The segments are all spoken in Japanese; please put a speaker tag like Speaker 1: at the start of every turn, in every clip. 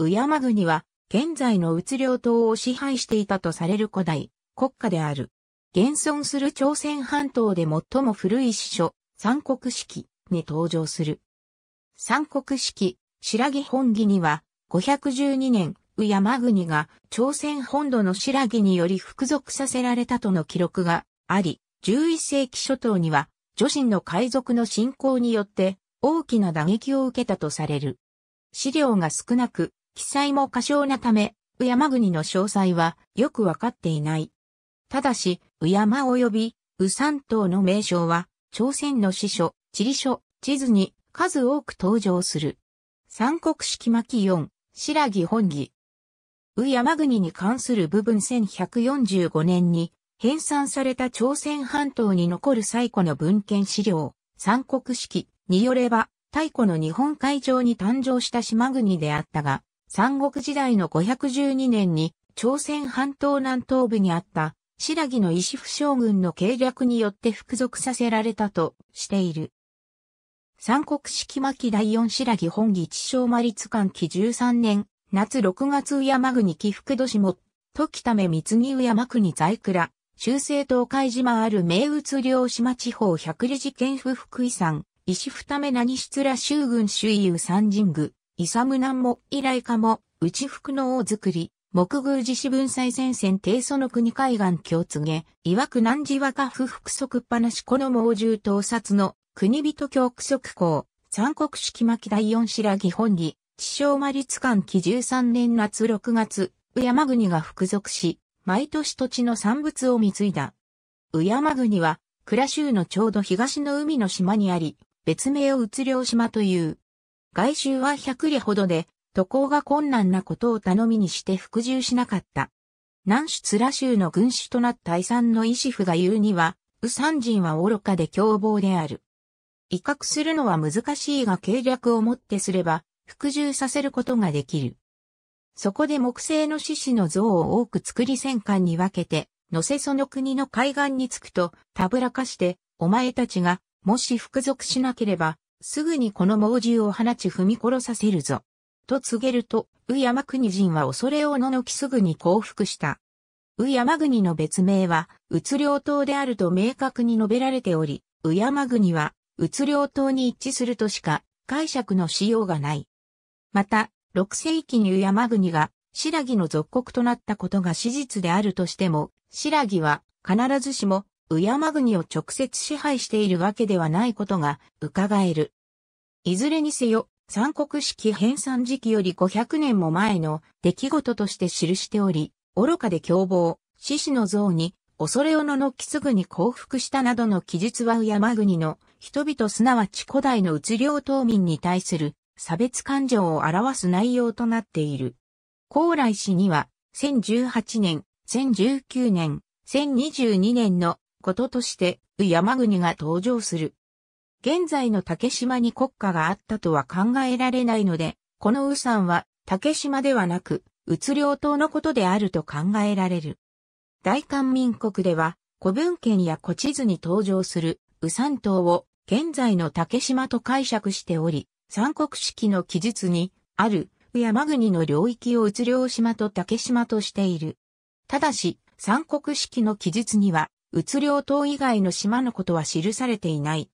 Speaker 1: 宇山国は、現在の宇領島を支配していたとされる古代、国家である。現存する朝鮮半島で最も古い史書、三国式に登場する。三国式、白木本義には、512年、宇山国が朝鮮本土の白木により服属させられたとの記録があり、11世紀初頭には、女神の海賊の侵攻によって大きな打撃を受けたとされる。資料が少なく、記載も過小なため、宇山国の詳細はよくわかっていない。ただし、宇山及び宇山島の名称は、朝鮮の史書、地理書、地図に数多く登場する。三国式巻4、白木本義。宇山国に関する部分1145年に、編纂された朝鮮半島に残る最古の文献資料、三国式によれば、太古の日本海上に誕生した島国であったが、三国時代の512年に朝鮮半島南東部にあった白木の石府将軍の計略によって服属させられたとしている。三国式巻第四白木本義地小魔律官期13年、夏6月山国起福土市も、時ため三次上山国在倉、修正東海島ある名物領島地方百里寺県府福井山、石二目何しつら州軍周遊三神宮、イサムナンもイライカも、内福の王作り、木宮寺市分祭戦線低その国海岸京告曰く南寺若不服即っぱなしこの猛獣盗撮の国人教区即校、三国式巻第四白木本里、地小魔律館期13年夏6月、宇山国が服属し、毎年土地の産物を貢いだ。宇山国は、倉州のちょうど東の海の島にあり、別名を移領島という。外周は100里ほどで、渡航が困難なことを頼みにして服従しなかった。南出ツ州の軍師となった遺産のイシフが言うには、ウサン人は愚かで凶暴である。威嚇するのは難しいが計略をもってすれば、服従させることができる。そこで木製の獅子の像を多く作り戦艦に分けて、のせその国の海岸に着くと、たぶらかして、お前たちが、もし服属しなければ、すぐにこの猛獣を放ち踏み殺させるぞ。と告げると、宇山国人は恐れをののきすぐに降伏した。宇山国の別名は、うつ領島であると明確に述べられており、宇山国は、うつ領島に一致するとしか解釈のしようがない。また、6世紀に宇山国が、白木の属国となったことが史実であるとしても、白木は必ずしも宇山国を直接支配しているわけではないことが伺える。いずれにせよ、三国式編纂時期より500年も前の出来事として記しており、愚かで凶暴、獅子の像に、恐れおののきすぐに降伏したなどの記述は宇山国の人々すなわち古代の移領島民に対する差別感情を表す内容となっている。高麗氏には、1018年、1019年、1022年のこととして、宇山国が登場する。現在の竹島に国家があったとは考えられないので、この宇山は竹島ではなく、宇津領島のことであると考えられる。大韓民国では、古文献や古地図に登場する宇山島を現在の竹島と解釈しており、三国式の記述にある宇山国の領域を宇津領島と竹島としている。ただし、三国式の記述にはうつ領島以外の島のことは記されていない。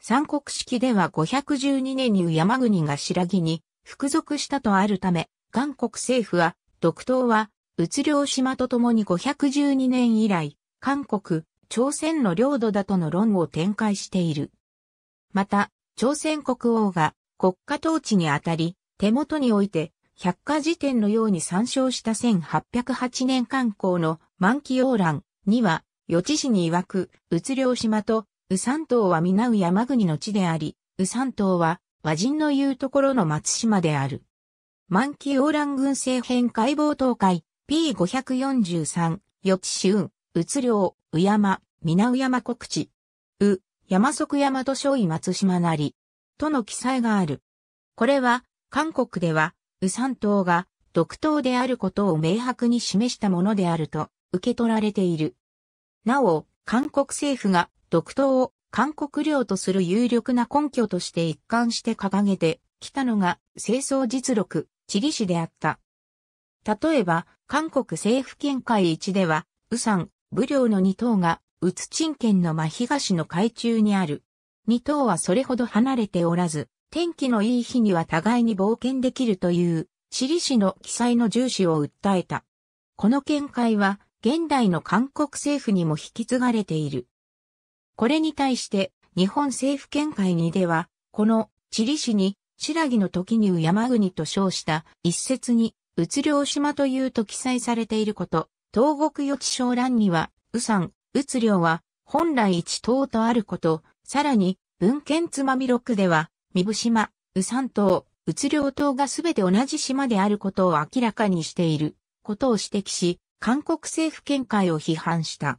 Speaker 1: 三国式では512年に山国が白木に服属したとあるため、韓国政府は、独島は、うつ領島とともに512年以来、韓国、朝鮮の領土だとの論を展開している。また、朝鮮国王が国家統治にあたり、手元において、百科事典のように参照した1808年刊行の満期要欄には、与地市に曰く、うつりょう島と、う山島は皆う山国の地であり、う山島は、和人の言うところの松島である。満期王蘭軍政編解剖東海、P543、予知州、うつりょう、う山、皆う山国地。う、山即山と小井松島なり。との記載がある。これは、韓国では、う山島が、独島であることを明白に示したものであると、受け取られている。なお、韓国政府が独島を韓国領とする有力な根拠として一貫して掲げてきたのが清掃実録、チリ市であった。例えば、韓国政府見解一では、ウサン、武領の2島が、ウツチン県の真東の海中にある。2島はそれほど離れておらず、天気のいい日には互いに冒険できるという、チリ市の記載の重視を訴えた。この見解は、現代の韓国政府にも引き継がれている。これに対して日本政府見解にでは、この地理市に白木の時にう山国と称した一説に、うつりょう島というと記載されていること、東国予知省欄には、うさん、うつりょうは本来一島とあること、さらに文献つまみ録では、三部島、うさん島、うつりょう島がすべて同じ島であることを明らかにしていることを指摘し、韓国政府見解を批判した。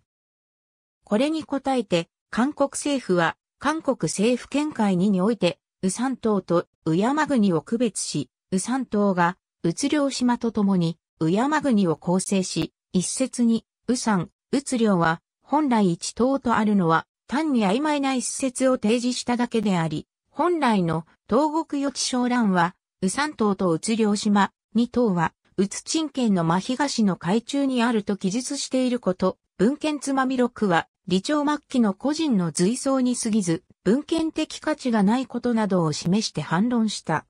Speaker 1: これに応えて、韓国政府は、韓国政府見解ににおいて、ウサン島とウヤマ国を区別し、ウサン島が、ウツ領島とともに、ウヤマ国を構成し、一説に、ウサン、ウツ領は、本来一島とあるのは、単に曖昧な一説を提示しただけであり、本来の東国予知小乱は、ウサン島とウツ領島、二島は、宇津鎮県の真東の海中にあると記述していること、文献つまみ録は、理朝末期の個人の随想に過ぎず、文献的価値がないことなどを示して反論した。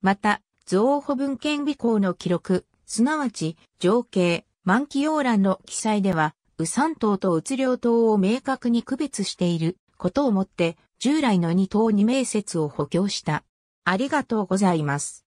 Speaker 1: また、造保文献備考の記録、すなわち、情景、満期要欄の記載では、宇山島と宇両島を明確に区別していることをもって、従来の二島二名説を補強した。ありがとうございます。